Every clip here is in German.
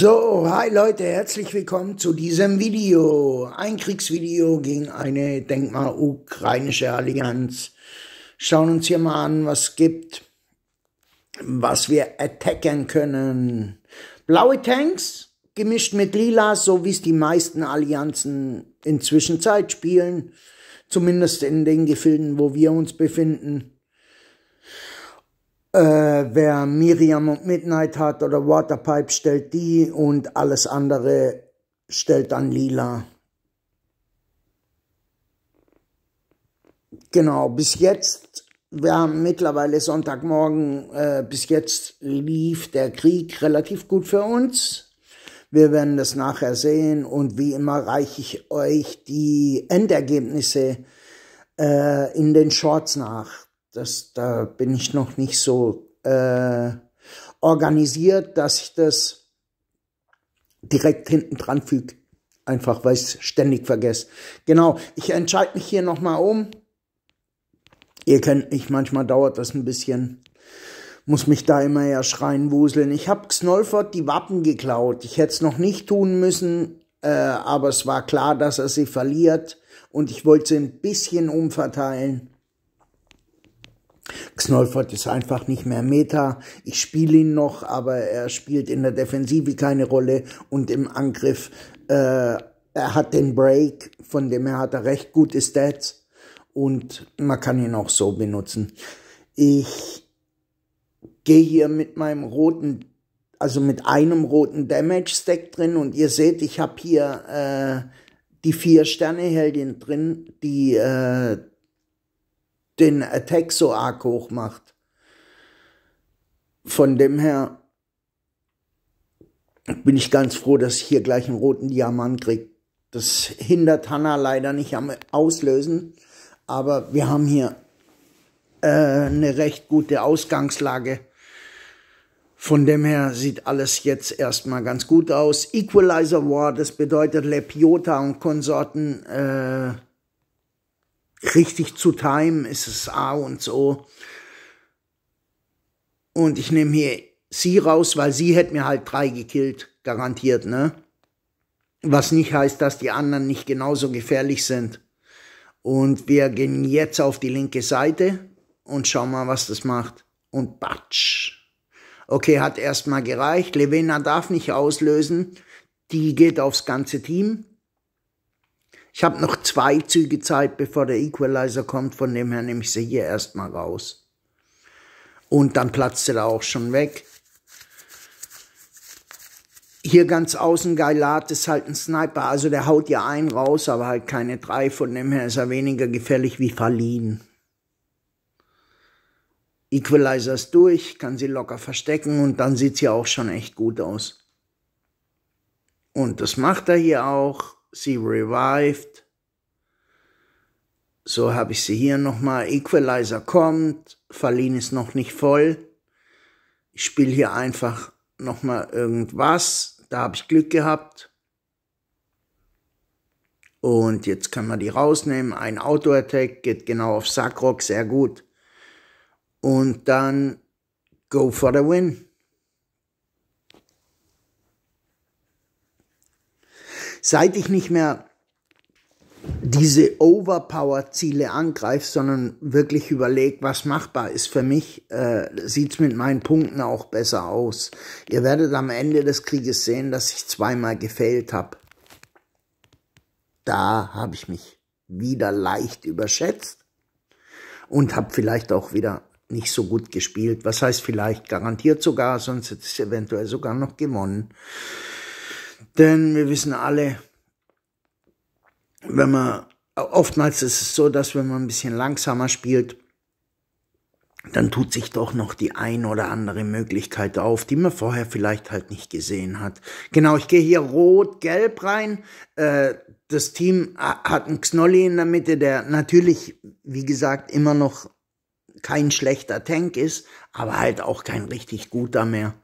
So, hi Leute, herzlich willkommen zu diesem Video. Ein Kriegsvideo gegen eine Denkmal-Ukrainische Allianz. Schauen uns hier mal an, was gibt, was wir attacken können. Blaue Tanks, gemischt mit Lilas, so wie es die meisten Allianzen in Zwischenzeit spielen. Zumindest in den Gefilden, wo wir uns befinden. Äh, wer Miriam und Midnight hat oder Waterpipe, stellt die und alles andere stellt dann Lila. Genau, bis jetzt, wir haben mittlerweile Sonntagmorgen, äh, bis jetzt lief der Krieg relativ gut für uns. Wir werden das nachher sehen und wie immer reiche ich euch die Endergebnisse äh, in den Shorts nach das, da bin ich noch nicht so äh, organisiert, dass ich das direkt hinten dran füge. Einfach, weil ich es ständig vergesse. Genau, ich entscheide mich hier nochmal um. Ihr kennt mich, manchmal dauert das ein bisschen. Muss mich da immer ja schreien, wuseln. Ich habe Knolfert die Wappen geklaut. Ich hätte es noch nicht tun müssen, äh, aber es war klar, dass er sie verliert. Und ich wollte sie ein bisschen umverteilen. Knolfert ist einfach nicht mehr Meta. Ich spiele ihn noch, aber er spielt in der Defensive keine Rolle und im Angriff. Äh, er hat den Break, von dem er hat er recht gute Stats und man kann ihn auch so benutzen. Ich gehe hier mit meinem roten, also mit einem roten Damage Stack drin und ihr seht, ich habe hier äh, die vier Sterne Heldin drin, die äh, den Attack so arg hoch macht. Von dem her bin ich ganz froh, dass ich hier gleich einen roten Diamant kriege. Das hindert Hanna leider nicht am Auslösen, aber wir haben hier äh, eine recht gute Ausgangslage. Von dem her sieht alles jetzt erstmal ganz gut aus. Equalizer War, das bedeutet Lepiota und Konsorten äh, richtig zu timen ist es A und so. Und ich nehme hier sie raus, weil sie hätte mir halt drei gekillt, garantiert, ne? Was nicht heißt, dass die anderen nicht genauso gefährlich sind. Und wir gehen jetzt auf die linke Seite und schauen mal, was das macht. Und batsch. Okay, hat erstmal gereicht. Levena darf nicht auslösen. Die geht aufs ganze Team. Ich habe noch zwei Züge Zeit, bevor der Equalizer kommt, von dem her nehme ich sie hier erstmal raus. Und dann platzt er auch schon weg. Hier ganz außen Geilat ist halt ein Sniper, also der haut ja einen raus, aber halt keine drei, von dem her ist er weniger gefährlich wie Falin. Equalizer ist durch, kann sie locker verstecken und dann sieht sie auch schon echt gut aus. Und das macht er hier auch sie revived. So habe ich sie hier nochmal. Equalizer kommt, Verliehen ist noch nicht voll. Ich spiele hier einfach nochmal irgendwas. Da habe ich Glück gehabt. Und jetzt kann man die rausnehmen. Ein Auto-Attack geht genau auf Sackrock, sehr gut. Und dann go for the win. seit ich nicht mehr diese Overpower-Ziele angreife, sondern wirklich überlegt, was machbar ist für mich, äh, sieht es mit meinen Punkten auch besser aus. Ihr werdet am Ende des Krieges sehen, dass ich zweimal gefehlt habe. Da habe ich mich wieder leicht überschätzt und habe vielleicht auch wieder nicht so gut gespielt. Was heißt vielleicht garantiert sogar, sonst hätte ich eventuell sogar noch gewonnen. Denn wir wissen alle, wenn man, oftmals ist es so, dass wenn man ein bisschen langsamer spielt, dann tut sich doch noch die ein oder andere Möglichkeit auf, die man vorher vielleicht halt nicht gesehen hat. Genau, ich gehe hier rot-gelb rein. Äh, das Team hat einen Knolli in der Mitte, der natürlich, wie gesagt, immer noch kein schlechter Tank ist, aber halt auch kein richtig guter mehr.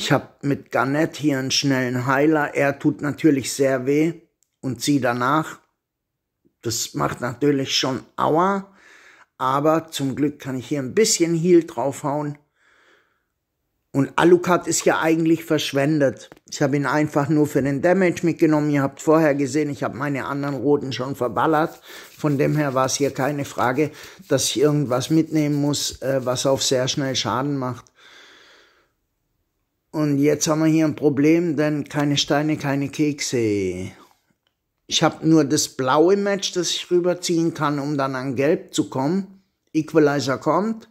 Ich habe mit Garnett hier einen schnellen Heiler. Er tut natürlich sehr weh und sie danach. Das macht natürlich schon Aua. Aber zum Glück kann ich hier ein bisschen Heal draufhauen. Und Alucard ist ja eigentlich verschwendet. Ich habe ihn einfach nur für den Damage mitgenommen. Ihr habt vorher gesehen, ich habe meine anderen Roten schon verballert. Von dem her war es hier keine Frage, dass ich irgendwas mitnehmen muss, äh, was auf sehr schnell Schaden macht. Und jetzt haben wir hier ein Problem, denn keine Steine, keine Kekse. Ich habe nur das blaue Match, das ich rüberziehen kann, um dann an Gelb zu kommen. Equalizer kommt.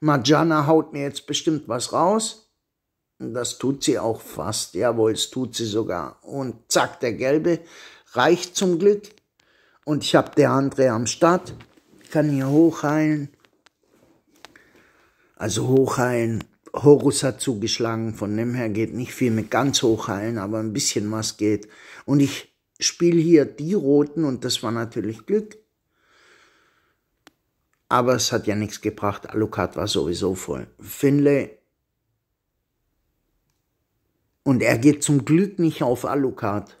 Majana haut mir jetzt bestimmt was raus. Das tut sie auch fast. Jawohl, es tut sie sogar. Und zack, der Gelbe reicht zum Glück. Und ich habe der andere am Start. Ich kann hier hochheilen. Also hochheilen Horus hat zugeschlagen, von dem her geht nicht viel mit ganz hochheilen, aber ein bisschen was geht. Und ich spiele hier die Roten und das war natürlich Glück. Aber es hat ja nichts gebracht, Alucard war sowieso voll. Finlay und er geht zum Glück nicht auf Alucard.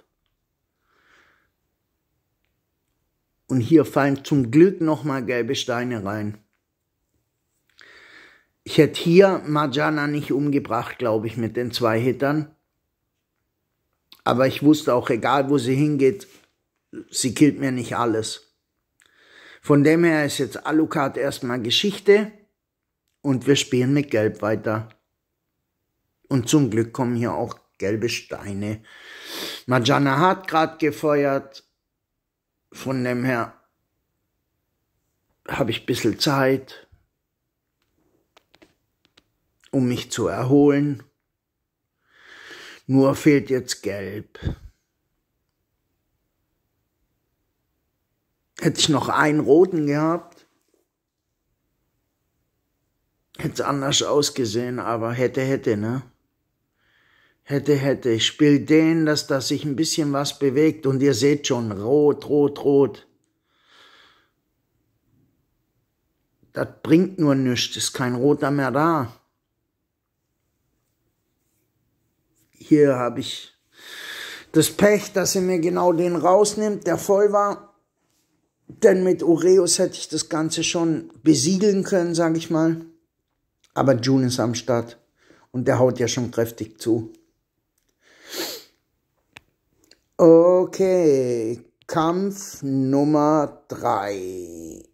Und hier fallen zum Glück nochmal gelbe Steine rein. Ich hätte hier Majana nicht umgebracht, glaube ich, mit den zwei Hittern. Aber ich wusste auch, egal wo sie hingeht, sie killt mir nicht alles. Von dem her ist jetzt Alucard erstmal Geschichte und wir spielen mit Gelb weiter. Und zum Glück kommen hier auch gelbe Steine. Majana hat gerade gefeuert. Von dem her habe ich ein bisschen Zeit um mich zu erholen. Nur fehlt jetzt Gelb. Hätte ich noch einen roten gehabt, hätte es anders ausgesehen, aber hätte, hätte, ne? Hätte, hätte. Ich spiele den, dass, dass sich ein bisschen was bewegt und ihr seht schon, rot, rot, rot. Das bringt nur nichts, ist kein roter mehr da. hier habe ich das Pech, dass er mir genau den rausnimmt, der voll war. Denn mit Ureus hätte ich das Ganze schon besiegeln können, sage ich mal. Aber June ist am Start und der haut ja schon kräftig zu. Okay, Kampf Nummer 3.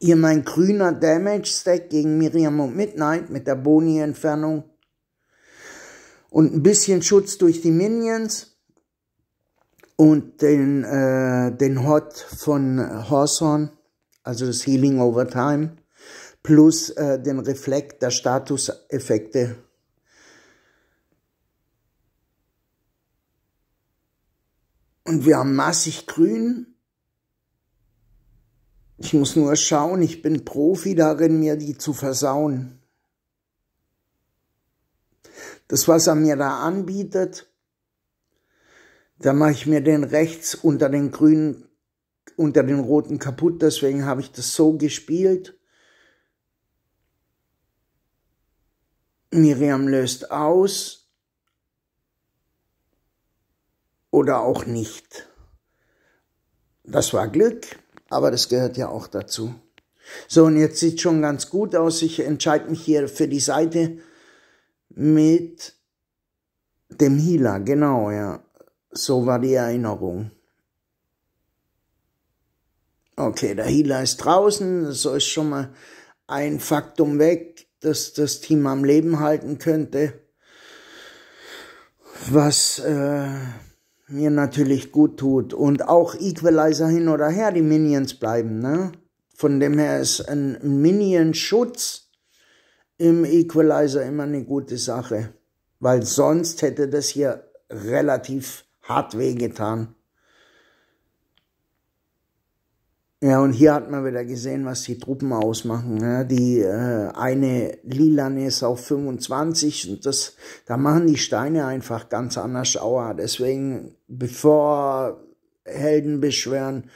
Hier mein grüner Damage Stack gegen Miriam und Midnight mit der Boni-Entfernung und ein bisschen Schutz durch die Minions und den, äh, den Hot von Horshorn, also das Healing over Time, plus äh, den Reflekt der Statuseffekte. Und wir haben massig Grün. Ich muss nur schauen, ich bin Profi darin, mir die zu versauen. Das, was er mir da anbietet, da mache ich mir den rechts unter den grünen, unter den roten kaputt. Deswegen habe ich das so gespielt. Miriam löst aus oder auch nicht. Das war Glück, aber das gehört ja auch dazu. So, und jetzt sieht schon ganz gut aus. Ich entscheide mich hier für die Seite mit dem Healer, genau, ja. So war die Erinnerung. Okay, der Healer ist draußen, so ist schon mal ein Faktum weg, dass das Team am Leben halten könnte. Was äh, mir natürlich gut tut. Und auch Equalizer hin oder her, die Minions bleiben, ne? Von dem her ist ein Minion-Schutz im Equalizer immer eine gute Sache, weil sonst hätte das hier relativ hart wehgetan. Ja, und hier hat man wieder gesehen, was die Truppen ausmachen. Ja, die äh, eine Lilane ist auf 25 und das, da machen die Steine einfach ganz anders Auer. Deswegen, bevor Helden beschweren,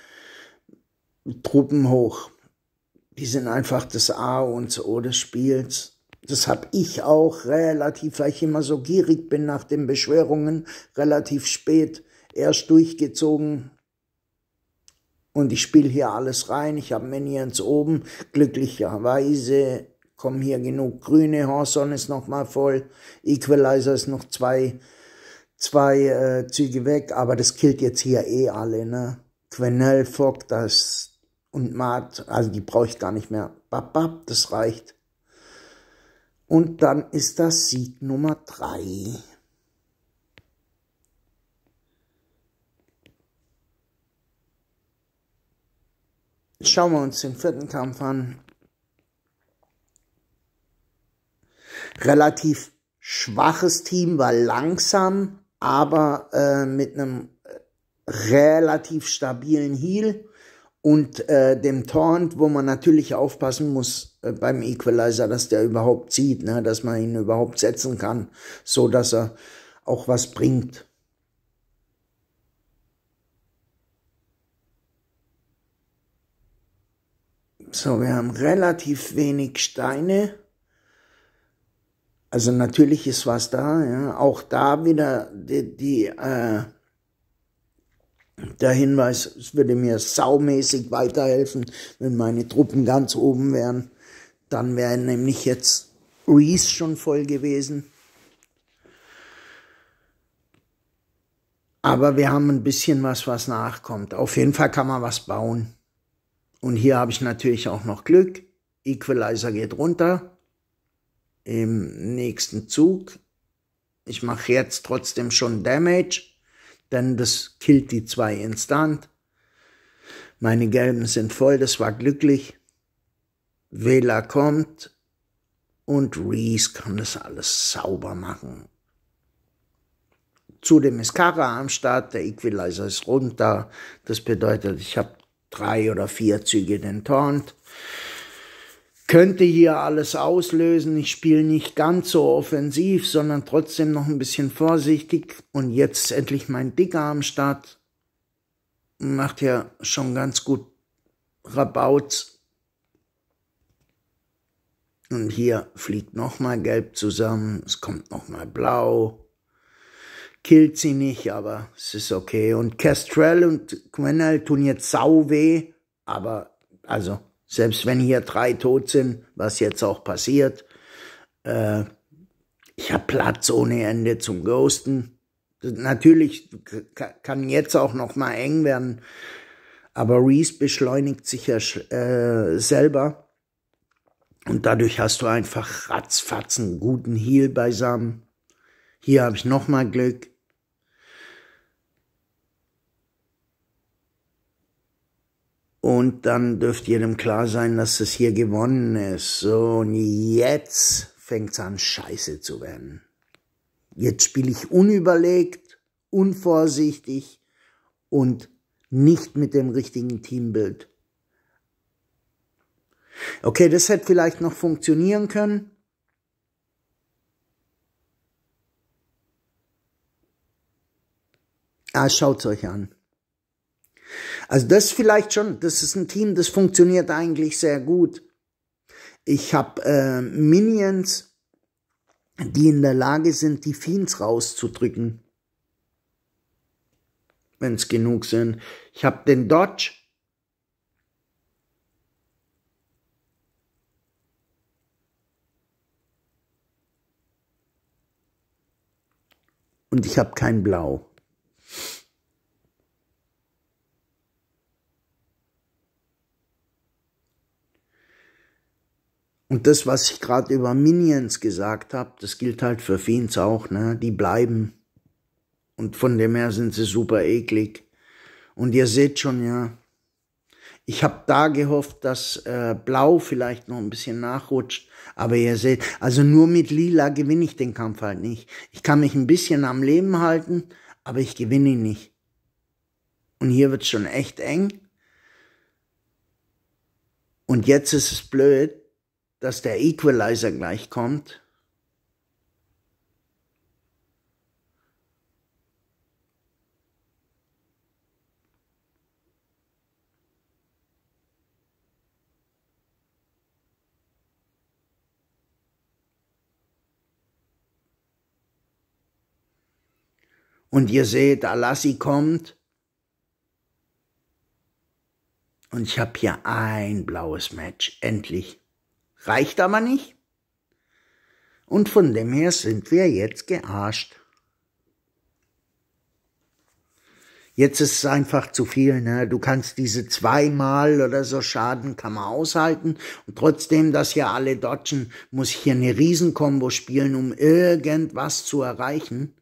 Truppen hoch. Die sind einfach das A und O des Spiels. Das habe ich auch relativ, weil ich immer so gierig bin nach den Beschwörungen, relativ spät erst durchgezogen. Und ich spiele hier alles rein. Ich habe Minions oben. Glücklicherweise kommen hier genug Grüne. Horson ist nochmal voll. Equalizer ist noch zwei, zwei äh, Züge weg. Aber das killt jetzt hier eh alle. Ne? Quenel, Fogg, das und Matt. Also die brauche ich gar nicht mehr. Bap, bap, das reicht. Und dann ist das Sieg Nummer drei. Schauen wir uns den vierten Kampf an. Relativ schwaches Team, war langsam, aber äh, mit einem äh, relativ stabilen Heal und äh, dem Taunt, wo man natürlich aufpassen muss, äh, beim Equalizer, dass der überhaupt zieht, ne? dass man ihn überhaupt setzen kann, so dass er auch was bringt. So, wir haben relativ wenig Steine. Also natürlich ist was da, ja. Auch da wieder die, die äh, der Hinweis, es würde mir saumäßig weiterhelfen, wenn meine Truppen ganz oben wären. Dann wäre nämlich jetzt Reese schon voll gewesen. Aber wir haben ein bisschen was, was nachkommt. Auf jeden Fall kann man was bauen. Und hier habe ich natürlich auch noch Glück. Equalizer geht runter. Im nächsten Zug. Ich mache jetzt trotzdem schon Damage, denn das killt die zwei instant. Meine gelben sind voll, das war glücklich. Vela kommt und Reese kann das alles sauber machen. Zudem ist Kara am Start, der Equalizer ist runter. Das bedeutet, ich habe drei oder vier Züge den Taunt. Könnte hier alles auslösen. Ich spiele nicht ganz so offensiv, sondern trotzdem noch ein bisschen vorsichtig. Und jetzt endlich mein Dicker am Start. Macht ja schon ganz gut Rabauts und hier fliegt nochmal gelb zusammen, es kommt nochmal blau. Killt sie nicht, aber es ist okay. Und Castrell und Quenel tun jetzt sau weh, aber also, selbst wenn hier drei tot sind, was jetzt auch passiert, äh, ich habe Platz ohne Ende zum Ghosten. Natürlich kann jetzt auch noch mal eng werden, aber Reese beschleunigt sich ja äh, selber und dadurch hast du einfach ratzfatz einen guten Heal beisammen. Hier habe ich nochmal Glück. Und dann dürfte jedem klar sein, dass es hier gewonnen ist. So, und jetzt fängt's an, scheiße zu werden. Jetzt spiele ich unüberlegt, unvorsichtig und nicht mit dem richtigen Teambild. Okay, das hätte vielleicht noch funktionieren können. Ah, schaut euch an. Also das vielleicht schon, das ist ein Team, das funktioniert eigentlich sehr gut. Ich habe äh, Minions, die in der Lage sind, die Fiends rauszudrücken. Wenn es genug sind. Ich habe den Dodge, und ich habe kein Blau. Und das, was ich gerade über Minions gesagt habe, das gilt halt für Fiends auch, ne? Die bleiben. Und von dem her sind sie super eklig. Und ihr seht schon, ja, ich habe da gehofft, dass äh, Blau vielleicht noch ein bisschen nachrutscht. Aber ihr seht, also nur mit Lila gewinne ich den Kampf halt nicht. Ich kann mich ein bisschen am Leben halten, aber ich gewinne ihn nicht. Und hier wird schon echt eng. Und jetzt ist es blöd, dass der Equalizer gleich kommt. und ihr seht, Alassi kommt. Und ich habe hier ein blaues Match, endlich. Reicht aber nicht. Und von dem her sind wir jetzt gearscht. Jetzt ist es einfach zu viel, ne? Du kannst diese zweimal oder so Schaden kann man aushalten. Und trotzdem, dass hier alle dodgen, muss ich hier eine Riesenkombo spielen, um irgendwas zu erreichen.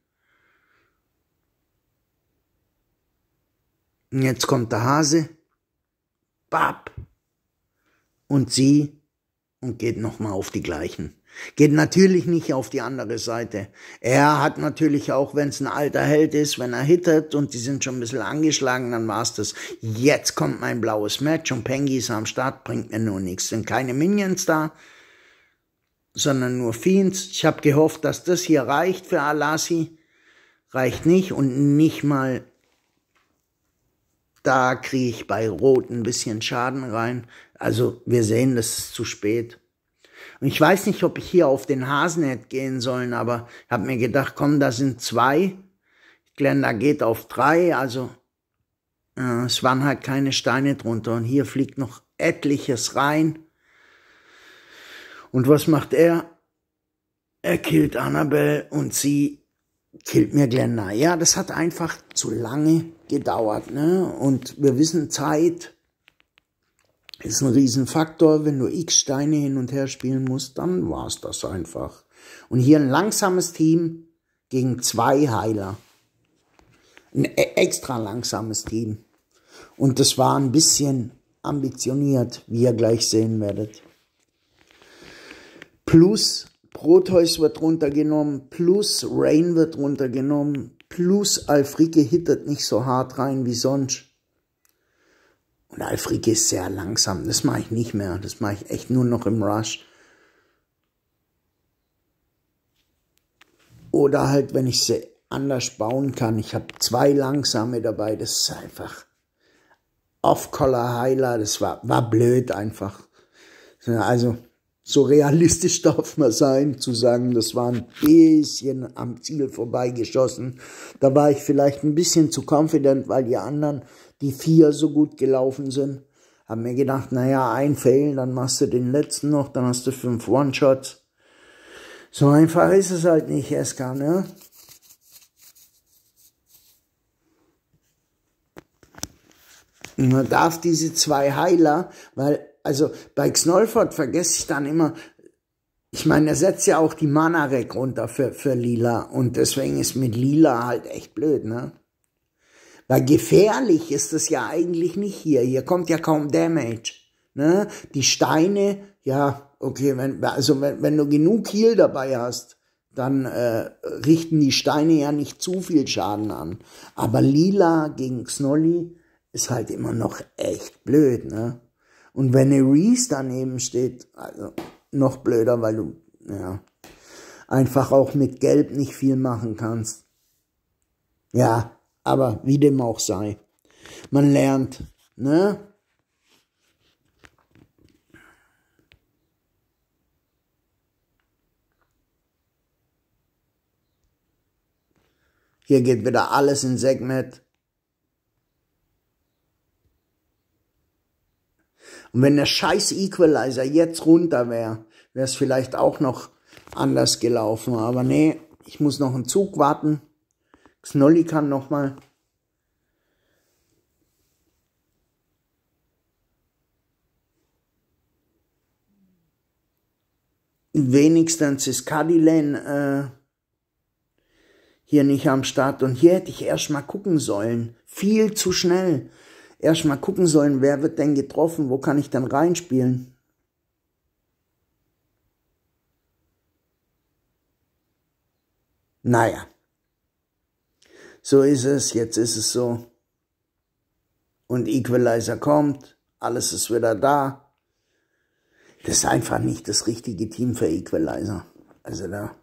Und jetzt kommt der Hase, Bap. und sie und geht nochmal auf die gleichen. Geht natürlich nicht auf die andere Seite. Er hat natürlich auch, wenn es ein alter Held ist, wenn er hittert und die sind schon ein bisschen angeschlagen, dann war's das. Jetzt kommt mein blaues Match und Pengi ist am Start, bringt mir nur nichts. Sind keine Minions da, sondern nur Fiends. Ich habe gehofft, dass das hier reicht für Alasi. Reicht nicht und nicht mal da kriege ich bei Rot ein bisschen Schaden rein. Also wir sehen, das ist zu spät. Und ich weiß nicht, ob ich hier auf den Hasen hätte gehen sollen, aber habe mir gedacht, komm, da sind zwei. Glenda geht auf drei, also äh, es waren halt keine Steine drunter. Und hier fliegt noch etliches rein. Und was macht er? Er killt Annabelle und sie killt mir Glenda. Ja, das hat einfach zu lange gedauert. Ne? Und wir wissen, Zeit ist ein Riesenfaktor. Wenn du x Steine hin und her spielen musst, dann war es das einfach. Und hier ein langsames Team gegen zwei Heiler. Ein e, extra langsames Team. Und das war ein bisschen ambitioniert, wie ihr gleich sehen werdet. Plus Proteus wird runtergenommen, plus Rain wird runtergenommen, Plus Alfrike hittert nicht so hart rein wie sonst. Und Alfrike ist sehr langsam. Das mache ich nicht mehr. Das mache ich echt nur noch im Rush. Oder halt, wenn ich sie anders bauen kann. Ich habe zwei langsame dabei. Das ist einfach off-color Heiler. Das war, war blöd einfach. Also so realistisch darf man sein, zu sagen, das war ein bisschen am Ziel vorbeigeschossen. Da war ich vielleicht ein bisschen zu confident, weil die anderen, die vier so gut gelaufen sind, haben mir gedacht, naja, ein Fail, dann machst du den letzten noch, dann hast du fünf One-Shots. So einfach ist es halt nicht, SK, ne? Man darf diese zwei Heiler, weil also bei Xnolford vergesse ich dann immer, ich meine, er setzt ja auch die Manarek runter für, für Lila und deswegen ist mit Lila halt echt blöd, ne? Weil gefährlich ist das ja eigentlich nicht hier. Hier kommt ja kaum Damage. Ne? Die Steine, ja, okay, wenn, also wenn, wenn du genug Heal dabei hast, dann äh, richten die Steine ja nicht zu viel Schaden an. Aber Lila gegen Snolly ist halt immer noch echt blöd, ne? Und wenn Reese daneben steht, also noch blöder, weil du ja, einfach auch mit Gelb nicht viel machen kannst. Ja, aber wie dem auch sei. Man lernt, ne? Hier geht wieder alles in Segment. Und wenn der scheiß Equalizer jetzt runter wäre, wäre es vielleicht auch noch anders gelaufen. Aber nee, ich muss noch einen Zug warten. Knolli kann nochmal. Wenigstens ist Cadillac äh, hier nicht am Start. Und hier hätte ich erst mal gucken sollen. Viel zu schnell erstmal gucken sollen, wer wird denn getroffen, wo kann ich denn reinspielen. Naja, so ist es, jetzt ist es so. Und Equalizer kommt, alles ist wieder da. Das ist einfach nicht das richtige Team für Equalizer. Also da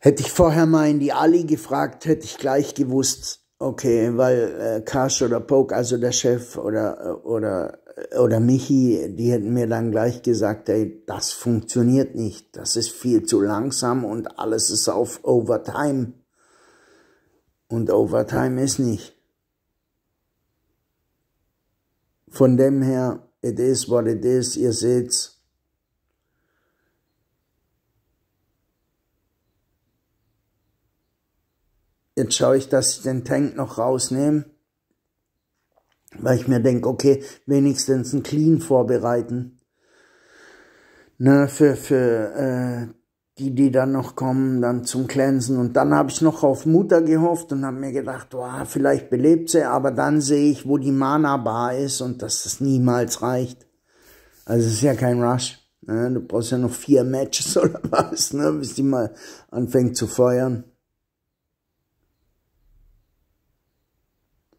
hätte ich vorher mal in die Ali gefragt, hätte ich gleich gewusst, Okay, weil äh, Karsch oder Poke, also der Chef oder, äh, oder, äh, oder Michi, die hätten mir dann gleich gesagt, ey, das funktioniert nicht, das ist viel zu langsam und alles ist auf Overtime. Und Overtime ist nicht. Von dem her, it is what it is, ihr seht's. Jetzt schaue ich, dass ich den Tank noch rausnehme, weil ich mir denke, okay, wenigstens ein Clean vorbereiten. Ne, für für äh, die, die dann noch kommen, dann zum Glänzen. Und dann habe ich noch auf Mutter gehofft und habe mir gedacht, wow, vielleicht belebt sie, aber dann sehe ich, wo die Mana-Bar ist und dass das niemals reicht. Also es ist ja kein Rush. Ne? Du brauchst ja noch vier Matches oder was, ne? bis die mal anfängt zu feuern.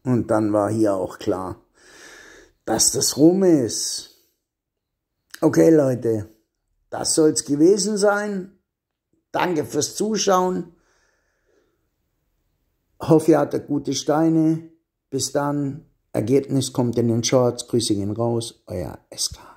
Und dann war hier auch klar, dass das rum ist. Okay, Leute, das soll's gewesen sein. Danke fürs Zuschauen. Hoffe, ihr hattet gute Steine. Bis dann. Ergebnis kommt in den Shorts. Grüße gehen raus. Euer SK.